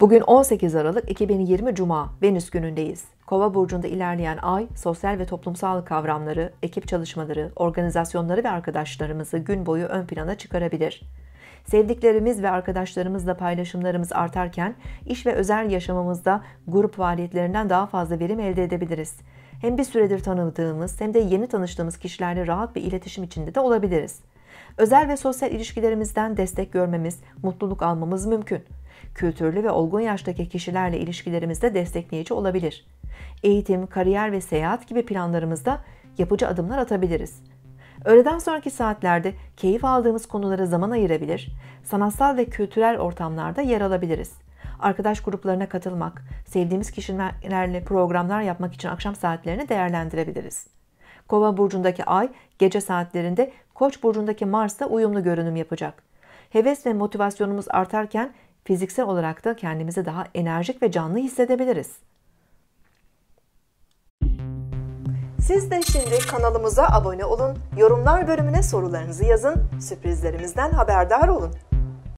Bugün 18 Aralık 2020 Cuma, Venüs günündeyiz. Kova burcunda ilerleyen ay, sosyal ve toplumsal kavramları, ekip çalışmaları, organizasyonları ve arkadaşlarımızı gün boyu ön plana çıkarabilir. Sevdiklerimiz ve arkadaşlarımızla paylaşımlarımız artarken, iş ve özel yaşamımızda grup faaliyetlerinden daha fazla verim elde edebiliriz. Hem bir süredir tanıdığımız hem de yeni tanıştığımız kişilerle rahat bir iletişim içinde de olabiliriz. Özel ve sosyal ilişkilerimizden destek görmemiz, mutluluk almamız mümkün kültürlü ve olgun yaştaki kişilerle ilişkilerimizde destekleyici olabilir. Eğitim, kariyer ve seyahat gibi planlarımızda yapıcı adımlar atabiliriz. Öğleden sonraki saatlerde keyif aldığımız konulara zaman ayırabilir, sanatsal ve kültürel ortamlarda yer alabiliriz. Arkadaş gruplarına katılmak, sevdiğimiz kişilerle programlar yapmak için akşam saatlerini değerlendirebiliriz. Kova burcundaki ay gece saatlerinde Koç burcundaki Mars'ta uyumlu görünüm yapacak. Heves ve motivasyonumuz artarken fiziksel olarak da kendimizi daha enerjik ve canlı hissedebiliriz. Siz de şimdi kanalımıza abone olun, yorumlar bölümüne sorularınızı yazın, sürprizlerimizden haberdar olun.